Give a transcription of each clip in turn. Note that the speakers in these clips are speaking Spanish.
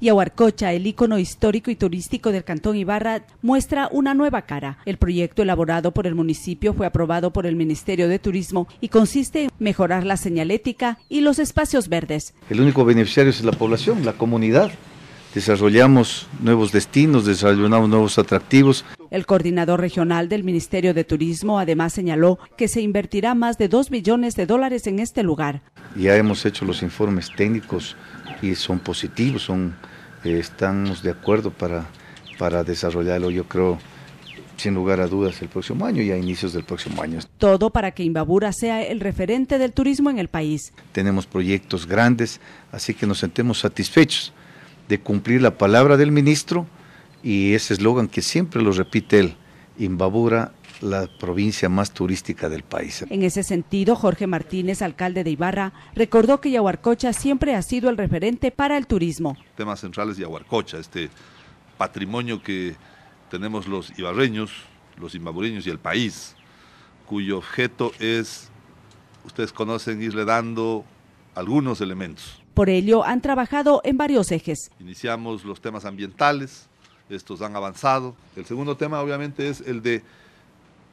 y Aguarcocha, el ícono histórico y turístico del Cantón Ibarra, muestra una nueva cara. El proyecto elaborado por el municipio fue aprobado por el Ministerio de Turismo y consiste en mejorar la señalética y los espacios verdes. El único beneficiario es la población, la comunidad desarrollamos nuevos destinos, desarrollamos nuevos atractivos. El coordinador regional del Ministerio de Turismo además señaló que se invertirá más de 2 millones de dólares en este lugar. Ya hemos hecho los informes técnicos y son positivos, son, eh, estamos de acuerdo para, para desarrollarlo, yo creo, sin lugar a dudas el próximo año y a inicios del próximo año. Todo para que Imbabura sea el referente del turismo en el país. Tenemos proyectos grandes, así que nos sentemos satisfechos de cumplir la palabra del ministro y ese eslogan que siempre lo repite él, Imbabura la provincia más turística del país. En ese sentido, Jorge Martínez, alcalde de Ibarra, recordó que Yaguarcocha siempre ha sido el referente para el turismo. El tema central es Yaguarcocha, este patrimonio que tenemos los ibarreños, los imbabureños y el país, cuyo objeto es, ustedes conocen, irle dando algunos elementos. Por ello, han trabajado en varios ejes. Iniciamos los temas ambientales, estos han avanzado. El segundo tema obviamente es el de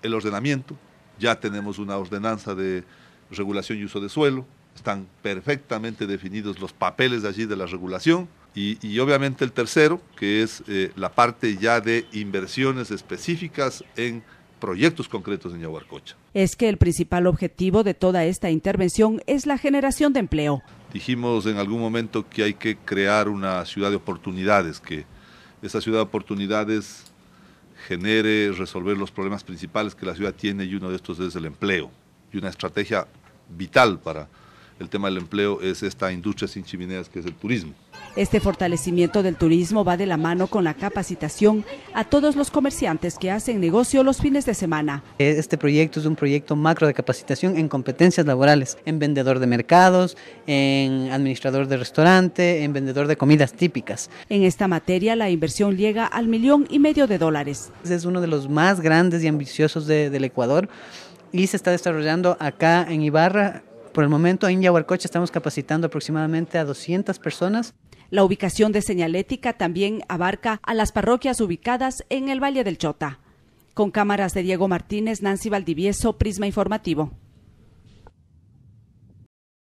el ordenamiento. Ya tenemos una ordenanza de regulación y uso de suelo, están perfectamente definidos los papeles de allí de la regulación. Y, obviamente el tercero, que es eh, la parte ya de inversiones específicas en proyectos concretos en Yaguarcocha. Es que el principal objetivo de toda esta intervención es la generación de empleo. Dijimos en algún momento que hay que crear una ciudad de oportunidades, que esa ciudad de oportunidades genere resolver los problemas principales que la ciudad tiene y uno de estos es el empleo y una estrategia vital para el tema del empleo es esta industria sin chimeneas que es el turismo. Este fortalecimiento del turismo va de la mano con la capacitación a todos los comerciantes que hacen negocio los fines de semana. Este proyecto es un proyecto macro de capacitación en competencias laborales, en vendedor de mercados, en administrador de restaurante, en vendedor de comidas típicas. En esta materia la inversión llega al millón y medio de dólares. Es uno de los más grandes y ambiciosos del Ecuador y se está desarrollando acá en Ibarra por el momento, en Yaguarcoche estamos capacitando aproximadamente a 200 personas. La ubicación de señalética también abarca a las parroquias ubicadas en el Valle del Chota. Con cámaras de Diego Martínez, Nancy Valdivieso, Prisma Informativo.